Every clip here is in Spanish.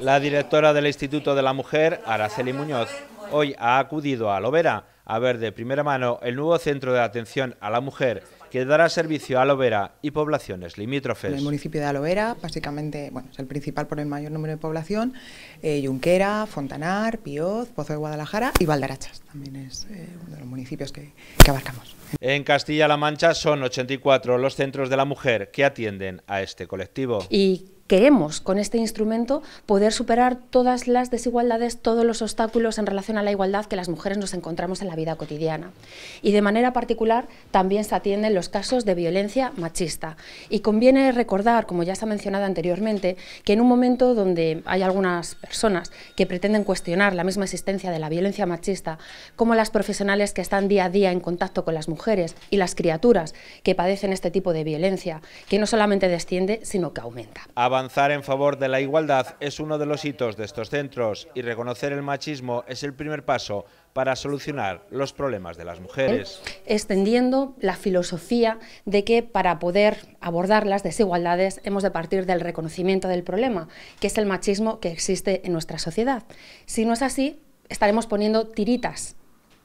La directora del Instituto de la Mujer, Araceli Muñoz, hoy ha acudido a Lovera a ver de primera mano el nuevo centro de atención a la mujer que dará servicio a Alovera y poblaciones limítrofes. el municipio de Alovera, básicamente, bueno, es el principal por el mayor número de población, eh, Yunquera, Fontanar, Pioz, Pozo de Guadalajara y Valdarachas, también es eh, uno de los municipios que, que abarcamos. En Castilla-La Mancha son 84 los centros de la mujer que atienden a este colectivo. Y queremos con este instrumento poder superar todas las desigualdades, todos los obstáculos en relación a la igualdad que las mujeres nos encontramos en la vida cotidiana. Y de manera particular también se atienden los casos de violencia machista. Y conviene recordar, como ya se ha mencionado anteriormente, que en un momento donde hay algunas personas que pretenden cuestionar la misma existencia de la violencia machista, como las profesionales que están día a día en contacto con las mujeres y las criaturas que padecen este tipo de violencia, que no solamente desciende, sino que aumenta. Avanzar en favor de la igualdad es uno de los hitos de estos centros y reconocer el machismo es el primer paso para solucionar los problemas de las mujeres. Extendiendo la filosofía de que para poder abordar las desigualdades hemos de partir del reconocimiento del problema, que es el machismo que existe en nuestra sociedad. Si no es así, estaremos poniendo tiritas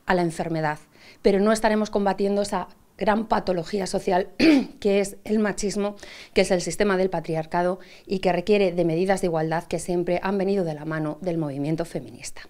a la enfermedad, pero no estaremos combatiendo esa gran patología social que es el machismo, que es el sistema del patriarcado y que requiere de medidas de igualdad que siempre han venido de la mano del movimiento feminista.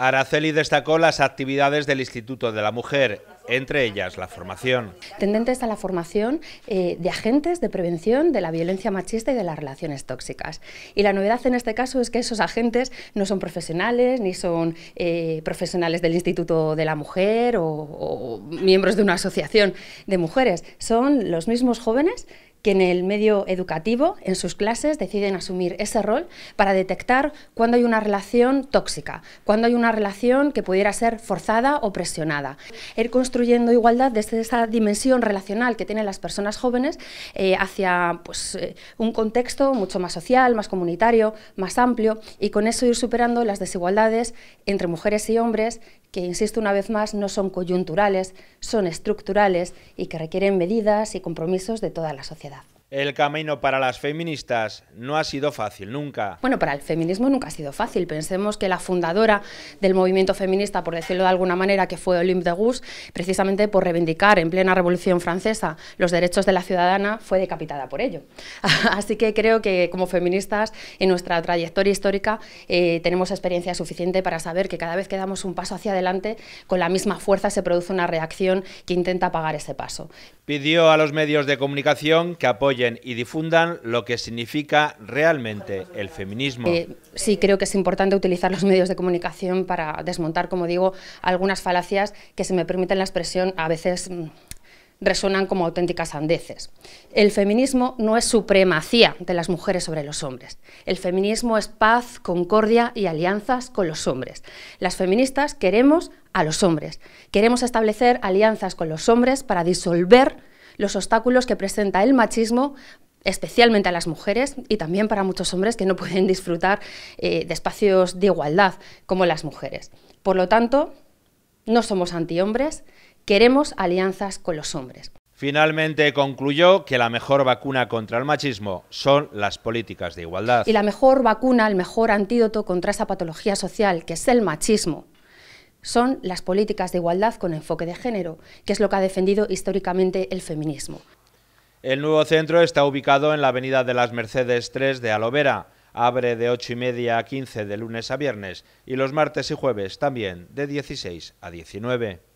Araceli destacó las actividades del Instituto de la Mujer, entre ellas la formación. Tendentes a la formación eh, de agentes de prevención de la violencia machista y de las relaciones tóxicas. Y la novedad en este caso es que esos agentes no son profesionales, ni son eh, profesionales del Instituto de la Mujer o, o miembros de una asociación de mujeres, son los mismos jóvenes que en el medio educativo, en sus clases, deciden asumir ese rol para detectar cuando hay una relación tóxica, cuando hay una relación que pudiera ser forzada o presionada. Ir construyendo igualdad desde esa dimensión relacional que tienen las personas jóvenes eh, hacia pues, eh, un contexto mucho más social, más comunitario, más amplio y con eso ir superando las desigualdades entre mujeres y hombres que, insisto una vez más, no son coyunturales, son estructurales y que requieren medidas y compromisos de toda la sociedad. El camino para las feministas no ha sido fácil nunca. Bueno, para el feminismo nunca ha sido fácil. Pensemos que la fundadora del movimiento feminista, por decirlo de alguna manera, que fue Olympe de Gouges, precisamente por reivindicar en plena Revolución Francesa los derechos de la ciudadana, fue decapitada por ello. Así que creo que como feministas, en nuestra trayectoria histórica, eh, tenemos experiencia suficiente para saber que cada vez que damos un paso hacia adelante, con la misma fuerza se produce una reacción que intenta pagar ese paso. Pidió a los medios de comunicación que apoyen y difundan lo que significa realmente el feminismo. Eh, sí, creo que es importante utilizar los medios de comunicación para desmontar, como digo, algunas falacias que, si me permiten la expresión, a veces mm, resuenan como auténticas andeces. El feminismo no es supremacía de las mujeres sobre los hombres. El feminismo es paz, concordia y alianzas con los hombres. Las feministas queremos a los hombres. Queremos establecer alianzas con los hombres para disolver los obstáculos que presenta el machismo especialmente a las mujeres y también para muchos hombres que no pueden disfrutar eh, de espacios de igualdad como las mujeres. Por lo tanto, no somos antihombres, queremos alianzas con los hombres. Finalmente concluyó que la mejor vacuna contra el machismo son las políticas de igualdad. Y la mejor vacuna, el mejor antídoto contra esa patología social que es el machismo, son las políticas de igualdad con enfoque de género, que es lo que ha defendido históricamente el feminismo. El nuevo centro está ubicado en la avenida de las Mercedes 3 de Alovera. Abre de 8 y media a 15 de lunes a viernes y los martes y jueves también de 16 a 19.